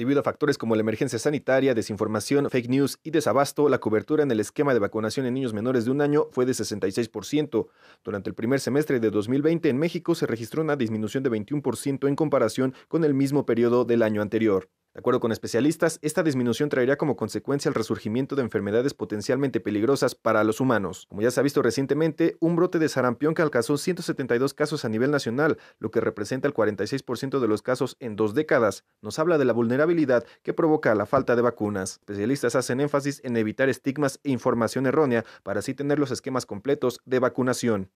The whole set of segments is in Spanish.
Debido a factores como la emergencia sanitaria, desinformación, fake news y desabasto, la cobertura en el esquema de vacunación en niños menores de un año fue de 66%. Durante el primer semestre de 2020 en México se registró una disminución de 21% en comparación con el mismo periodo del año anterior. De acuerdo con especialistas, esta disminución traerá como consecuencia el resurgimiento de enfermedades potencialmente peligrosas para los humanos. Como ya se ha visto recientemente, un brote de sarampión que alcanzó 172 casos a nivel nacional, lo que representa el 46% de los casos en dos décadas, nos habla de la vulnerabilidad que provoca la falta de vacunas. Especialistas hacen énfasis en evitar estigmas e información errónea para así tener los esquemas completos de vacunación.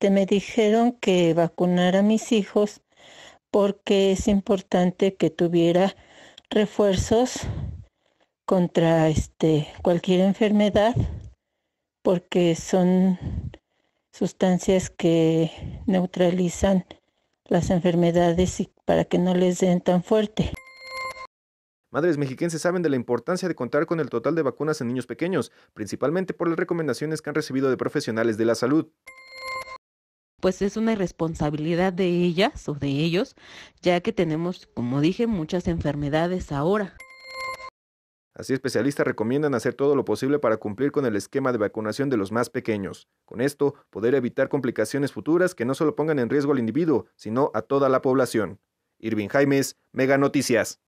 Me dijeron que vacunar a mis hijos porque es importante que tuviera refuerzos contra este, cualquier enfermedad, porque son sustancias que neutralizan las enfermedades y para que no les den tan fuerte. Madres mexiquenses saben de la importancia de contar con el total de vacunas en niños pequeños, principalmente por las recomendaciones que han recibido de profesionales de la salud pues es una responsabilidad de ellas o de ellos, ya que tenemos, como dije, muchas enfermedades ahora. Así, especialistas recomiendan hacer todo lo posible para cumplir con el esquema de vacunación de los más pequeños. Con esto, poder evitar complicaciones futuras que no solo pongan en riesgo al individuo, sino a toda la población. Irving Jaimes, Mega Noticias.